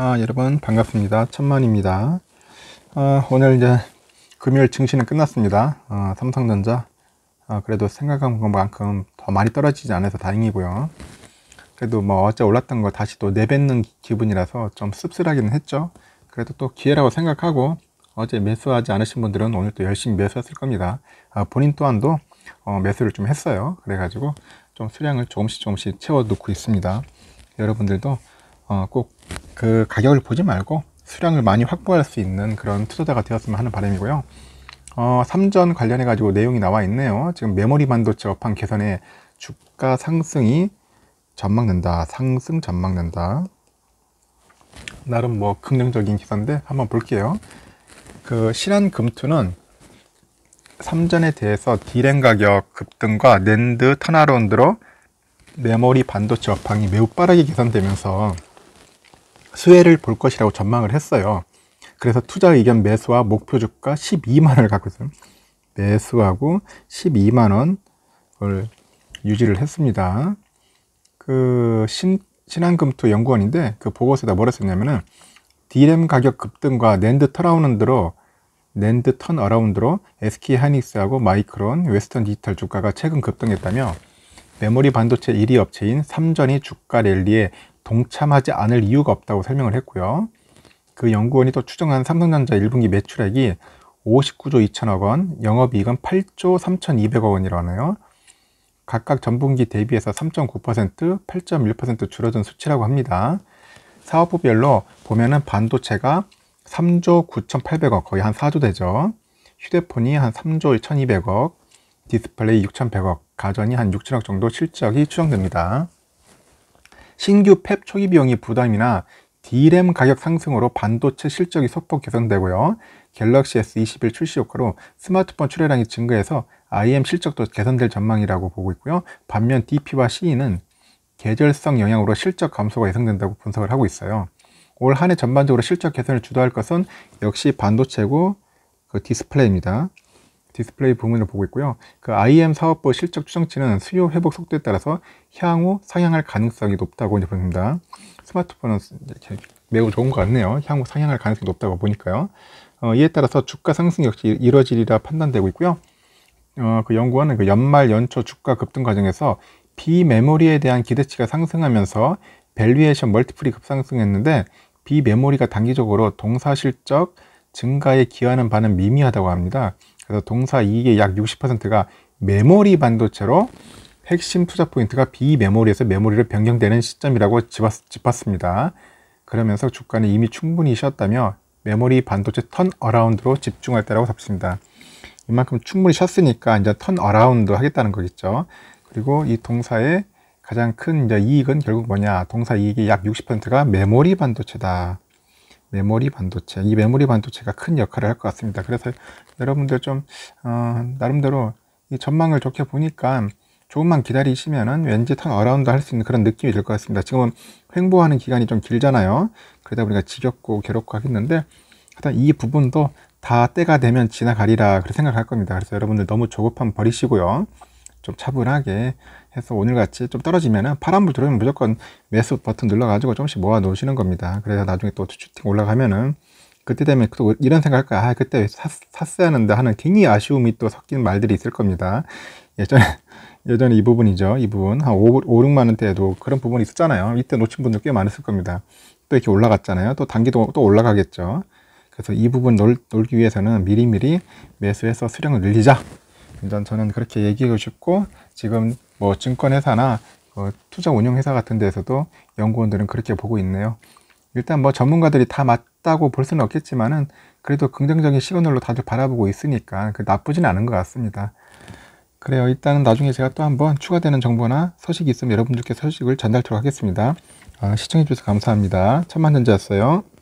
아, 여러분 반갑습니다. 천만입니다. 아, 오늘 이제 금요일 증시는 끝났습니다. 아, 삼성전자 아, 그래도 생각한 것만큼 더 많이 떨어지지 않아서 다행이고요. 그래도 뭐어째 올랐던 거 다시 또 내뱉는 기분이라서 좀 씁쓸하기는 했죠. 그래도 또 기회라고 생각하고 어제 매수하지 않으신 분들은 오늘 또 열심히 매수했을 겁니다. 아, 본인 또한도 어, 매수를 좀 했어요. 그래가지고 좀 수량을 조금씩 조금씩 채워 놓고 있습니다. 여러분들도 어, 꼭그 가격을 보지 말고 수량을 많이 확보할 수 있는 그런 투자자가 되었으면 하는 바람이고요. 어, 삼전 관련해 가지고 내용이 나와 있네요. 지금 메모리 반도체 업황 개선에 주가 상승이 전망된다. 상승 전망된다. 나름 뭐 긍정적인 기사인데 한번 볼게요. 그 신한 금투는 삼전에 대해서 디램 가격 급등과 낸드 턴아라드로 메모리 반도체 업황이 매우 빠르게 개선되면서 수혜를 볼 것이라고 전망을 했어요. 그래서 투자 의견 매수와 목표 주가 12만 원을 갖고 있어요. 매수하고 12만 원을 유지를 했습니다. 그 신, 신한금투 연구원인데 그 보고서에다 뭐라 썼냐면은 디램 가격 급등과 낸드 터라운드로 낸드 턴어라운드로 SK 하닉스하고 마이크론, 웨스턴 디지털 주가가 최근 급등했다며 메모리 반도체 1위 업체인 삼전이 주가 랠리에 동참하지 않을 이유가 없다고 설명을 했고요. 그 연구원이 또 추정한 삼성전자 1분기 매출액이 59조 2천억 원, 영업이익은 8조 3,200억 원이라네요. 각각 전분기 대비해서 3.9%, 8.1% 줄어든 수치라고 합니다. 사업부별로 보면은 반도체가 3조 9,800억, 거의 한 4조 되죠. 휴대폰이 한 3조 1,200억, 디스플레이 6,100억, 가전이 한 6천억 정도 실적이 추정됩니다. 신규 팹 초기 비용이 부담이나 D램 가격 상승으로 반도체 실적이 소폭 개선되고요. 갤럭시 S21 출시 효과로 스마트폰 출하량이 증가해서 IM 실적도 개선될 전망이라고 보고 있고요. 반면 DP와 CE는 계절성 영향으로 실적 감소가 예상된다고 분석을 하고 있어요. 올 한해 전반적으로 실적 개선을 주도할 것은 역시 반도체고 그 디스플레이입니다. 디스플레이 부문을 보고 있고요. 그 IM 사업부 실적 추정치는 수요 회복 속도에 따라서 향후 상향할 가능성이 높다고 이제 보입니다. 스마트폰은 이제 매우 좋은 것 같네요. 향후 상향할 가능성이 높다고 보니까요. 어, 이에 따라서 주가 상승 역시 이뤄지리라 판단되고 있고요. 어, 그 연구원은 그 연말 연초 주가 급등 과정에서 비메모리에 대한 기대치가 상승하면서 밸류에이션 멀티플이 급상승했는데 비메모리가 단기적으로 동사실적 증가에 기여하는 바는 미미하다고 합니다. 그래서 동사 이익의약 60%가 메모리 반도체로 핵심 투자 포인트가 비메모리에서 메모리로 변경되는 시점이라고 짚었, 습니다 그러면서 주가는 이미 충분히 쉬었다며 메모리 반도체 턴 어라운드로 집중할 때라고 잡습니다. 이만큼 충분히 쉬었으니까 이제 턴 어라운드 하겠다는 거겠죠. 그리고 이 동사의 가장 큰 이익은 결국 뭐냐 동사 이익의 약 60%가 메모리 반도체다 메모리 반도체 이 메모리 반도체가 큰 역할을 할 것 같습니다 그래서 여러분들 좀 어, 나름대로 이 전망을 좋게 보니까 조금만 기다리시면은 왠지 턴 어라운드 할 수 있는 그런 느낌이 들 것 같습니다 지금은 횡보하는 기간이 좀 길잖아요 그러다 보니까 지겹고 괴롭고 하겠는데 하여튼 이 부분도 다 때가 되면 지나가리라 그렇게 생각할 겁니다 그래서 여러분들 너무 조급함 버리시고요 좀 차분하게 해서 오늘같이 좀 떨어지면은 파란불 들어오면 무조건 매수 버튼 눌러가지고 조금씩 모아 놓으시는 겁니다. 그래서 나중에 또 슈팅 올라가면은 그때 되면 또 이런 생각할 거야. 아, 그때 샀, 샀어야 하는데 하는 괜히 아쉬움이 또 섞인 말들이 있을 겁니다. 예전에, 예전에 이 부분이죠. 이 부분. 한 5, 5 6만원 대에도 그런 부분이 있었잖아요. 이때 놓친 분들 꽤 많았을 겁니다. 또 이렇게 올라갔잖아요. 또 단기도 또 올라가겠죠. 그래서 이 부분 놀, 놀기 위해서는 미리미리 매수해서 수량을 늘리자. 일단 저는 그렇게 얘기하고 싶고 지금 뭐 증권회사나 어, 투자 운용회사 같은 데에서도 연구원들은 그렇게 보고 있네요. 일단 뭐 전문가들이 다 맞다고 볼 수는 없겠지만은 그래도 긍정적인 시그널로 다들 바라보고 있으니까 그 나쁘진 않은 것 같습니다. 그래요. 일단은 나중에 제가 또 한번 추가되는 정보나 소식이 있으면 여러분들께 소식을 전달하도록 하겠습니다. 아, 시청해주셔서 감사합니다. 천만전자였어요.